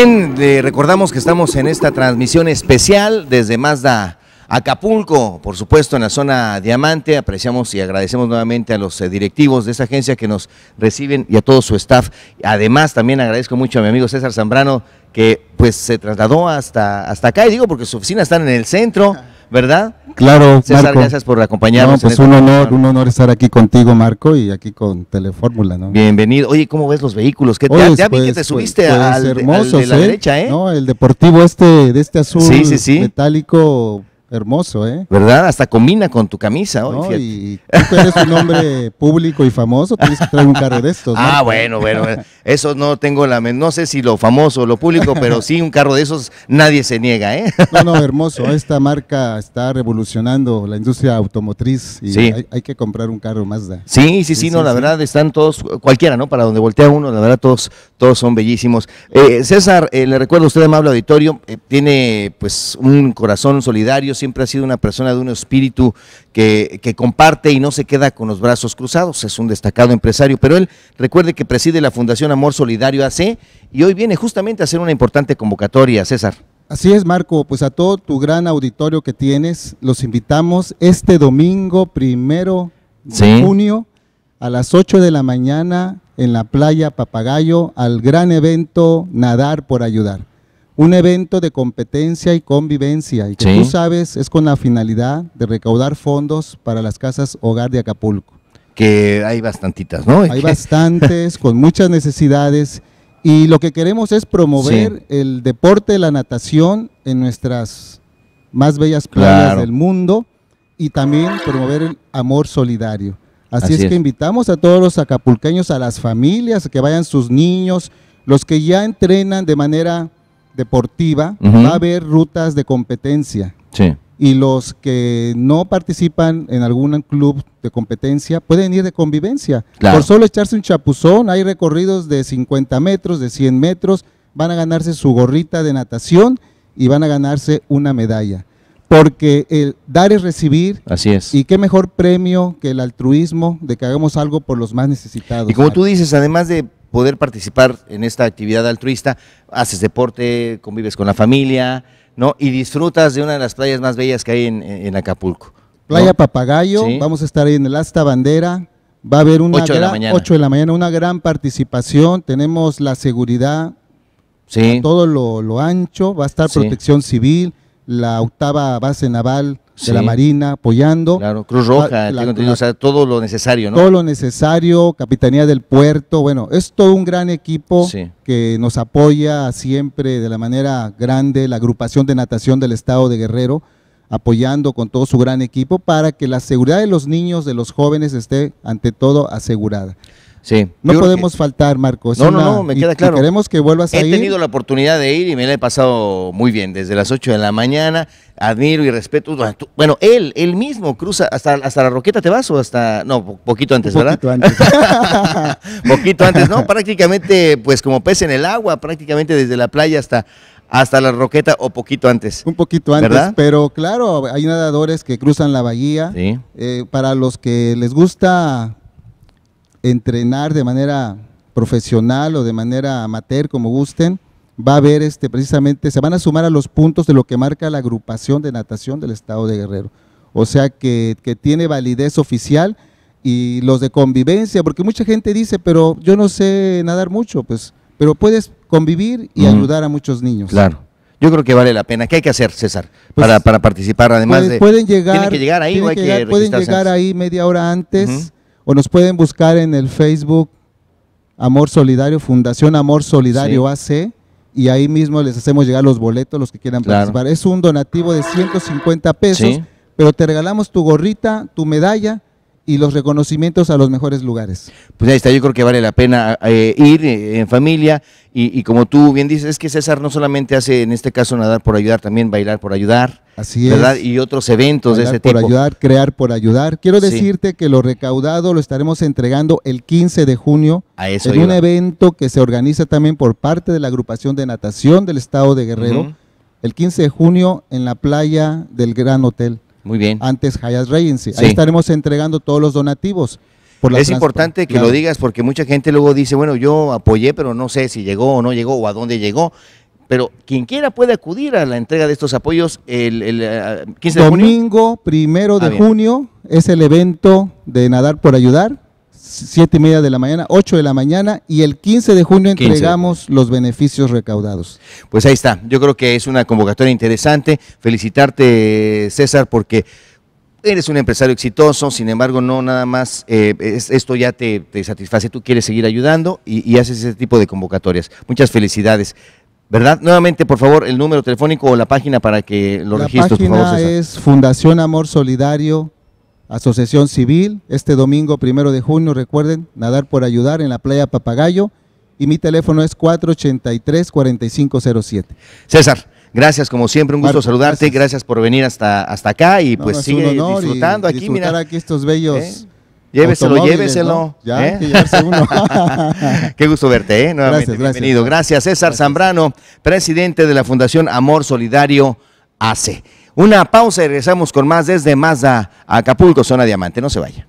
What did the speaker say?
Bien, le eh, recordamos que estamos en esta transmisión especial desde Mazda Acapulco, por supuesto en la zona Diamante. Apreciamos y agradecemos nuevamente a los eh, directivos de esa agencia que nos reciben y a todo su staff. Además, también agradezco mucho a mi amigo César Zambrano que pues se trasladó hasta, hasta acá, y digo porque su oficina está en el centro. ¿verdad? Claro, César, gracias por acompañarnos. No, pues este un honor, un honor estar aquí contigo, Marco, y aquí con Telefórmula, ¿no? Bienvenido. Oye, ¿cómo ves los vehículos? ¿Qué, te, ya, que te subiste al, de la ¿eh? derecha, ¿eh? No, el deportivo este, de este azul metálico, Hermoso, ¿eh? ¿Verdad? Hasta combina con tu camisa No, y tú eres un hombre público y famoso, tienes que traer un carro de estos. ¿no? Ah, bueno, bueno, eso no tengo la... No sé si lo famoso o lo público, pero sí un carro de esos nadie se niega, ¿eh? No, no, hermoso. Esta marca está revolucionando la industria automotriz y hay, que comprar un carro Mazda. Sí, sí, sí, no, la verdad están todos, cualquiera, ¿no? Para donde voltea uno, la verdad todos, todos son bellísimos. Eh, César, eh, le recuerdo, a usted amable auditorio, eh, tiene pues un corazón solidario, siempre ha sido una persona de un espíritu que, comparte y no se queda con los brazos cruzados. Es un destacado empresario, pero él recuerde que preside la Fundación Amor Solidario AC y hoy viene justamente a hacer una importante convocatoria, César. Así es, Marco, pues a todo tu gran auditorio que tienes, los invitamos este domingo primero de junio a las 8 de la mañana en la playa Papagayo al gran evento Nadar por Ayudar un evento de competencia y convivencia y que tú sabes es con la finalidad de recaudar fondos para las casas hogar de Acapulco. Que hay bastantitas, ¿no? Hay bastantes, con muchas necesidades y lo que queremos es promover el deporte de la natación en nuestras más bellas playas del mundo y también promover el amor solidario. Así, es, es que invitamos a todos los acapulqueños, a las familias, que vayan sus niños, los que ya entrenan de manera deportiva, va a haber rutas de competencia. Y los que no participan en algún club de competencia pueden ir de convivencia. Por solo echarse un chapuzón, hay recorridos de 50 metros, de 100 metros, van a ganarse su gorrita de natación y van a ganarse una medalla. Porque el dar es recibir. Así es. Y qué mejor premio que el altruismo de que hagamos algo por los más necesitados. Y como tú dices, además de poder participar en esta actividad altruista, haces deporte, convives con la familia, ¿no? Y disfrutas de una de las playas más bellas que hay en, Acapulco. Playa Papagayo, vamos a estar ahí en el Asta Bandera, va a haber una 8 de, gran, mañana, de la mañana, una gran participación, tenemos la seguridad, sí. todo lo, ancho, va a estar protección civil, la octava base naval de la Marina apoyando. Claro, Cruz Roja, todo lo necesario, ¿no? Todo lo necesario, Capitanía del Puerto, bueno, es todo un gran equipo que nos apoya siempre de la manera grande, la agrupación de natación del Estado de Guerrero, apoyando con todo su gran equipo para que la seguridad de los niños, de los jóvenes, esté ante todo asegurada. No podemos faltar, Marcos. No, no, no, me queda claro. queremos que vuelva a ir. He tenido la oportunidad de ir y me la he pasado muy bien. Desde las 8 de la mañana, admiro y respeto. Bueno, él, él mismo cruza hasta, hasta la Roqueta, ¿te vas o hasta.? No, poquito antes, ¿verdad? Poquito antes. poquito antes, ¿no? Prácticamente, pues como pez en el agua, prácticamente desde la playa hasta hasta la Roqueta o poquito antes. Un poquito antes, pero claro, hay nadadores que cruzan la bahía. Sí. Eh, para los que les gusta entrenar de manera profesional o de manera amateur, como gusten, va a haber este, precisamente, se van a sumar a los puntos de lo que marca la agrupación de natación del Estado de Guerrero. O sea que, que tiene validez oficial y los de convivencia, porque mucha gente dice, pero yo no sé nadar mucho, pues, pero puedes convivir y ayudar a muchos niños. Claro. Yo creo que vale la pena. ¿Qué hay que hacer, César, pues, para, participar? Además pues, pueden, de, llegar, tienen llegar ahí. pueden llegar ahí media hora antes o nos pueden buscar en el Facebook Amor Solidario, Fundación Amor Solidario AC, y ahí mismo les hacemos llegar los boletos, los que quieran participar. Es un donativo de 150 pesos, pero te regalamos tu gorrita, tu medalla y los reconocimientos a los mejores lugares. Pues ahí está, yo creo que vale la pena eh, ir eh, en familia y, como tú bien dices, es que César no solamente hace en este caso nadar por ayudar, también bailar por ayudar. Así ¿verdad? Y otros eventos de ese tipo. Por ayudar, crear por ayudar. Quiero decirte que lo recaudado lo estaremos entregando el 15 de junio a en un evento que se organiza también por parte de la agrupación de natación del estado de Guerrero. El 15 de junio en la playa del Gran Hotel. Muy bien. Antes Hayas Regency. Ahí estaremos entregando todos los donativos. es importante que lo digas porque mucha gente luego dice, bueno, yo apoyé, pero no sé si llegó o no llegó o a dónde llegó pero quien quiera puede acudir a la entrega de estos apoyos el, 15 eh, de Domingo primero de ah, junio es el evento de Nadar por Ayudar. 7 y media de la mañana, 8 de la mañana y el 15 de junio entregamos los beneficios recaudados. Pues ahí está, yo creo que es una convocatoria interesante. Felicitarte, César, porque eres un empresario exitoso, sin embargo, no nada más, eh, esto ya te, satisface, tú quieres seguir ayudando y, haces ese tipo de convocatorias. Muchas felicidades. ¿Verdad? Nuevamente, por favor, el número telefónico o la página para que lo registres, por favor. La es Fundación Amor Solidario Asociación Civil, este domingo primero de junio, recuerden, nadar por ayudar en la playa Papagayo y mi teléfono es 483-4507. César, gracias como siempre, un gusto saludarte, gracias. por venir hasta, hasta acá y pues sigue disfrutando aquí. Mira, aquí estos bellos... ¿Eh? Lléveselo, lléveselo. Ya, ¿eh? uno. Qué gusto verte, ¿eh? Nuevamente, bienvenido. Gracias, César Zambrano, presidente de la Fundación Amor Solidario ACE. Una pausa y regresamos con más desde Mazda, Acapulco, zona diamante. No se vaya.